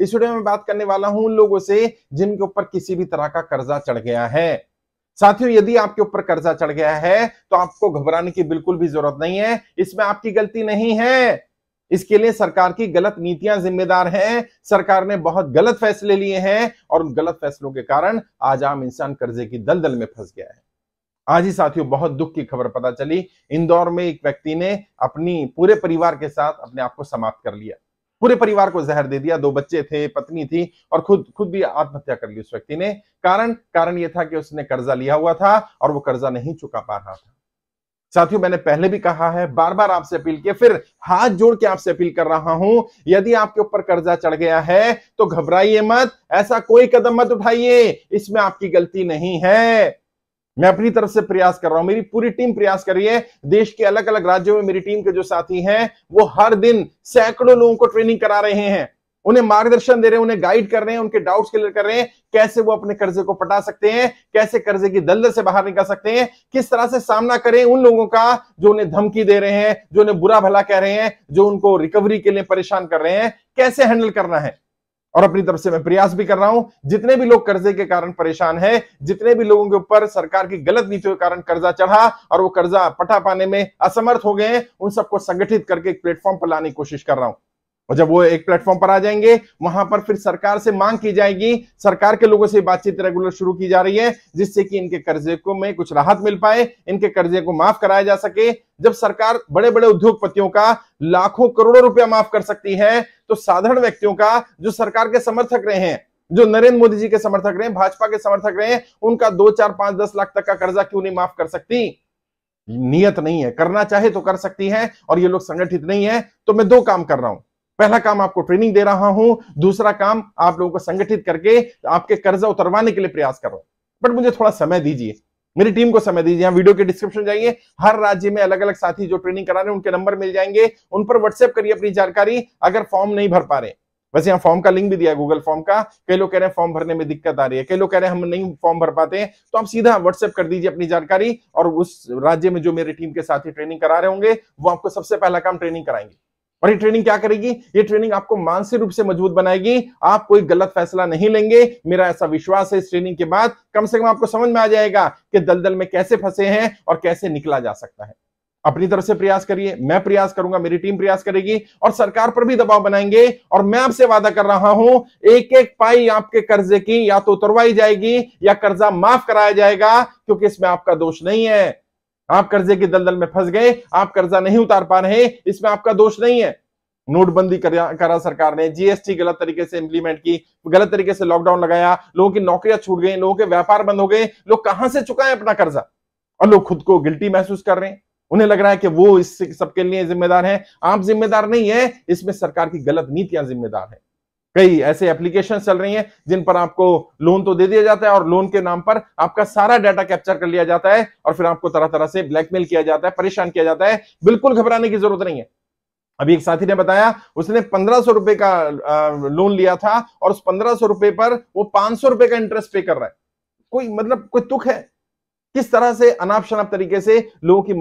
इस वीडियो में बात करने वाला हूं उन लोगों से जिनके ऊपर किसी भी तरह का कर्जा चढ़ गया है साथियों यदि आपके ऊपर कर्जा चढ़ गया है तो आपको घबराने की बिल्कुल भी जरूरत नहीं है इसमें आपकी गलती नहीं है इसके लिए सरकार की गलत नीतियां जिम्मेदार हैं सरकार ने बहुत गलत फैसले लिए हैं और उन गलत फैसलों के कारण आज आम इंसान कर्जे की दलदल में फंस गया है आज ही साथियों बहुत दुख की खबर पता चली इंदौर में एक व्यक्ति ने अपनी पूरे परिवार के साथ अपने आप को समाप्त कर लिया पूरे परिवार को जहर दे दिया दो बच्चे थे पत्नी थी और खुद खुद भी आत्महत्या कर ली उस व्यक्ति ने कारण कारण यह था कि उसने कर्जा लिया हुआ था और वो कर्जा नहीं चुका पा रहा था साथियों मैंने पहले भी कहा है बार बार आपसे अपील किया फिर हाथ जोड़ के आपसे अपील कर रहा हूं यदि आपके ऊपर कर्जा चढ़ गया है तो घबराइए मत ऐसा कोई कदम मत उठाइए इसमें आपकी गलती नहीं है मैं अपनी तरफ से प्रयास कर रहा हूं मेरी पूरी टीम प्रयास कर रही है देश के अलग अलग राज्यों में मेरी टीम के जो साथी हैं वो हर दिन सैकड़ों लोगों को ट्रेनिंग करा रहे हैं उन्हें मार्गदर्शन दे रहे हैं उन्हें गाइड कर रहे हैं उनके डाउट्स क्लियर कर रहे हैं कैसे वो अपने कर्जे को पटा सकते हैं कैसे कर्जे की दलदल से बाहर निकल सकते हैं किस तरह से सामना करें उन लोगों का जो उन्हें धमकी दे रहे हैं जो उन्हें बुरा भला कह रहे हैं जो उनको रिकवरी के लिए परेशान कर रहे हैं कैसे हैंडल करना है और अपनी तरफ से मैं प्रयास भी कर रहा हूं जितने भी लोग कर्जे के कारण परेशान हैं जितने भी लोगों के ऊपर सरकार की गलत नीतियों के कारण कर्जा चढ़ा और वो कर्जा पटा पाने में असमर्थ हो गए हैं उन सबको संगठित करके एक प्लेटफॉर्म पर लाने की कोशिश कर रहा हूं और जब वो एक प्लेटफॉर्म पर आ जाएंगे वहां पर फिर सरकार से मांग की जाएगी सरकार के लोगों से बातचीत रेगुलर शुरू की जा रही है जिससे कि इनके कर्जे को में कुछ राहत मिल पाए इनके कर्जे को माफ कराया जा सके जब सरकार बड़े बड़े उद्योगपतियों का लाखों करोड़ों रुपया माफ कर सकती है तो साधारण व्यक्तियों का जो सरकार के समर्थक रहे हैं जो नरेंद्र मोदी जी के समर्थक रहे हैं भाजपा के समर्थक रहे हैं उनका दो चार पांच दस लाख तक का कर्जा क्यों नहीं माफ कर सकती नियत नहीं है करना चाहे तो कर सकती है और ये लोग संगठित नहीं है तो मैं दो काम कर रहा हूं पहला काम आपको ट्रेनिंग दे रहा हूं दूसरा काम आप लोगों को संगठित करके आपके कर्जा उतरवाने के लिए प्रयास कर रहा हूं बट मुझे थोड़ा समय दीजिए मेरी टीम को समय दीजिए वीडियो के डिस्क्रिप्शन जाइए हर राज्य में अलग अलग साथी जो ट्रेनिंग करा रहे हैं उनके नंबर मिल जाएंगे उन पर व्हाट्सएप करिए अपनी जानकारी अगर फॉर्म नहीं भर पा रहे वैसे यहाँ फॉर्म का लिंक भी दिया गूगल फॉर्म का कई लोग कह रहे हैं फॉर्म भरने में दिक्कत आ रही है कई लोग कह रहे हैं हम नहीं फॉर्म भर पाते हैं तो आप सीधा व्हाट्सएप कर दीजिए अपनी जानकारी और उस राज्य में जो मेरी टीम के ही ट्रेनिंग करा रहे होंगे वो आपको सबसे पहला काम ट्रेनिंग कराएंगे और ये ट्रेनिंग क्या करेगी ये ट्रेनिंग आपको मानसिक रूप से मजबूत बनाएगी आप कोई गलत फैसला नहीं लेंगे मेरा ऐसा विश्वास है इस ट्रेनिंग के बाद कम से कम आपको समझ में आ जाएगा कि दलदल में कैसे फंसे हैं और कैसे निकला जा सकता है अपनी तरफ से प्रयास करिए मैं प्रयास करूंगा मेरी टीम प्रयास करेगी और सरकार पर भी दबाव बनाएंगे और मैं आपसे वादा कर रहा हूं एक एक पाई आपके कर्जे की या तो उतरवाई जाएगी या कर्जा माफ कराया जाएगा क्योंकि इसमें आपका दोष नहीं है आप कर्जे की दलदल में फंस गए आप कर्जा नहीं उतार पा रहे इसमें आपका दोष नहीं है नोटबंदी करा सरकार ने जीएसटी गलत तरीके से इंप्लीमेंट की गलत तरीके से लॉकडाउन लगाया लोगों की नौकरियां छूट गई लोगों के व्यापार बंद हो गए लोग कहां से चुकाए अपना कर्जा और लोग खुद को गिल्टी महसूस कर रहे हैं उन्हें लग रहा है कि वो इस सबके लिए जिम्मेदार है आप जिम्मेदार नहीं है इसमें सरकार की गलत नीतियां जिम्मेदार है कई ऐसे एप्लीकेशन चल रही हैं जिन पर आपको लोन तो दे दिया जाता है और लोन के नाम पर आपका सारा डाटा कैप्चर कर लिया जाता है और फिर आपको तरह तरह से ब्लैकमेल किया जाता है परेशान किया जाता है बिल्कुल घबराने की जरूरत नहीं है अभी एक साथी ने बताया उसने पंद्रह सौ रुपए का लोन लिया था और उस पंद्रह सौ रुपए पर वो पांच सौ रुपए का इंटरेस्ट पे कर रहा है कोई मतलब कोई तुख है किस तरह से अनाप शनाप तरीके से लोगों की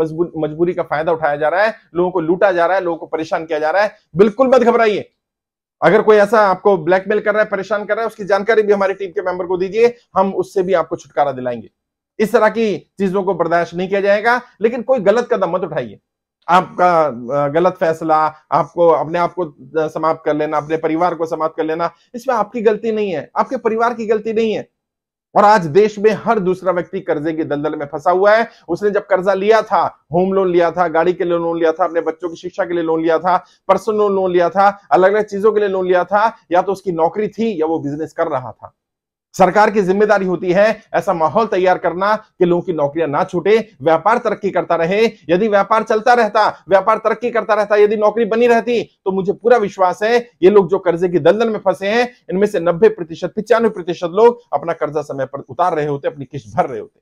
मजबूरी का फायदा उठाया जा रहा है लोगों को लूटा जा रहा है लोगों को परेशान किया जा रहा है बिल्कुल मत घबराइए अगर कोई ऐसा आपको ब्लैकमेल कर रहा है परेशान कर रहा है उसकी जानकारी भी हमारी टीम के मेंबर को दीजिए हम उससे भी आपको छुटकारा दिलाएंगे इस तरह की चीजों को बर्दाश्त नहीं किया जाएगा लेकिन कोई गलत कदम मत उठाइए आपका गलत फैसला आपको अपने आप को समाप्त कर लेना अपने परिवार को समाप्त कर लेना इसमें आपकी गलती नहीं है आपके परिवार की गलती नहीं है और आज देश में हर दूसरा व्यक्ति कर्जे के दलदल में फंसा हुआ है उसने जब कर्जा लिया था होम लोन लिया था गाड़ी के लिए लोन लिया था अपने बच्चों की शिक्षा के लिए लोन लिया था पर्सनल लोन लिया था अलग अलग चीजों के लिए लोन लिया था या तो उसकी नौकरी थी या वो बिजनेस कर रहा था सरकार की जिम्मेदारी होती है ऐसा माहौल तैयार करना कि लोगों की नौकरियां ना छूटे व्यापार तरक्की करता रहे यदि व्यापार चलता रहता व्यापार तरक्की करता रहता यदि नौकरी बनी रहती तो मुझे पूरा विश्वास है ये लोग जो कर्जे की दलदल में फंसे हैं इनमें से नब्बे प्रतिशत पिचानवे प्रतिशत लोग अपना कर्जा समय पर उतार रहे होते अपनी किस्त भर रहे होते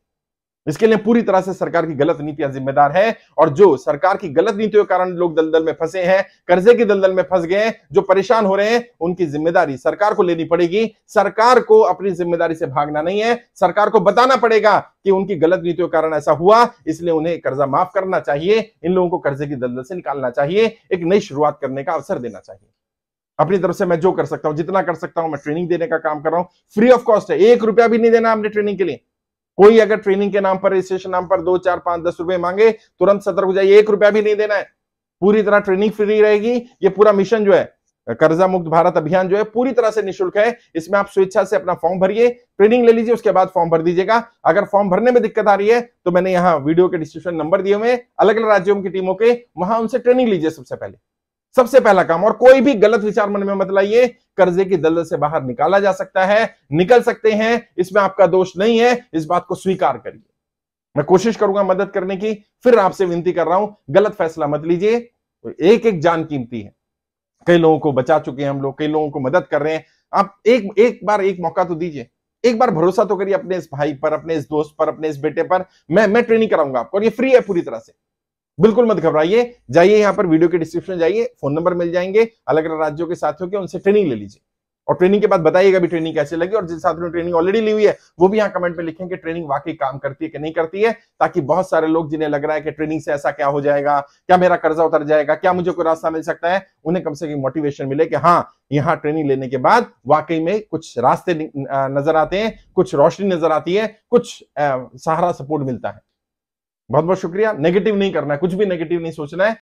इसके लिए पूरी तरह से सरकार की गलत नीतियां जिम्मेदार है और जो सरकार की गलत नीतियों के कारण लोग दलदल में फंसे हैं कर्जे के दलदल में फंस गए जो परेशान हो रहे हैं उनकी जिम्मेदारी सरकार को लेनी पड़ेगी सरकार को अपनी जिम्मेदारी से भागना नहीं है सरकार को बताना पड़ेगा कि उनकी गलत नीतियों के कारण ऐसा हुआ इसलिए उन्हें कर्जा माफ करना चाहिए इन लोगों को कर्जे की दलदल से निकालना चाहिए एक नई शुरुआत करने का अवसर देना चाहिए अपनी तरफ से मैं जो कर सकता हूं जितना कर सकता हूं मैं ट्रेनिंग देने का काम कर रहा हूं फ्री ऑफ कॉस्ट है एक रुपया भी नहीं देना आपने ट्रेनिंग के लिए कोई अगर ट्रेनिंग के नाम पर रजिस्ट्रेशन नाम पर दो चार पांच दस रुपए मांगे तुरंत सतर्क हो जाए एक रुपया भी नहीं देना है पूरी तरह ट्रेनिंग फ्री रहेगी ये पूरा मिशन जो है कर्जा मुक्त भारत अभियान जो है पूरी तरह से निशुल्क है इसमें आप स्वेच्छा से अपना फॉर्म भरिए ट्रेनिंग ले लीजिए उसके बाद फॉर्म भर दीजिएगा अगर फॉर्म भरने में दिक्कत आ रही है तो मैंने यहाँ वीडियो के डिस्क्रिप्शन नंबर दिए हुए अलग अलग राज्यों की टीमों के वहां उनसे ट्रेनिंग लीजिए सबसे पहले सबसे पहला काम और कोई भी गलत विचार मन में मत लाइए कर्जे की दलदल से बाहर निकाला जा सकता है निकल सकते हैं इसमें आपका दोष नहीं है इस बात को स्वीकार करिए मैं कोशिश करूंगा मदद करने की फिर आपसे विनती कर रहा हूं गलत फैसला मत लीजिए एक एक जान कीमती है कई लोगों को बचा चुके हैं हम लोग कई लोगों को मदद कर रहे हैं आप एक एक बार एक मौका तो दीजिए एक बार भरोसा तो करिए अपने इस भाई पर अपने इस दोस्त पर अपने इस बेटे पर मैं मैं ट्रेनिंग कराऊंगा आपको और ये फ्री है पूरी तरह से बिल्कुल मत घबराइए जाइए यहाँ पर वीडियो के डिस्क्रिप्शन जाइए फोन नंबर मिल जाएंगे अलग अलग राज्यों के साथियों के उनसे ट्रेनिंग ले लीजिए और ट्रेनिंग के बाद बताइएगा भी ट्रेनिंग कैसे लगी और जिन साथियों ने ट्रेनिंग ऑलरेडी ली हुई है वो भी यहाँ कमेंट में लिखेंगे कि ट्रेनिंग वाकई काम करती है कि नहीं करती है ताकि बहुत सारे लोग जिन्हें लग रहा है कि ट्रेनिंग से ऐसा क्या हो जाएगा क्या मेरा कर्जा उतर जाएगा क्या मुझे कोई रास्ता मिल सकता है उन्हें कम से कम मोटिवेशन मिले कि हाँ यहाँ ट्रेनिंग लेने के बाद वाकई में कुछ रास्ते नजर आते हैं कुछ रोशनी नजर आती है कुछ सहारा सपोर्ट मिलता है बहुत बहुत शुक्रिया नेगेटिव नहीं करना है कुछ भी नेगेटिव नहीं सोचना है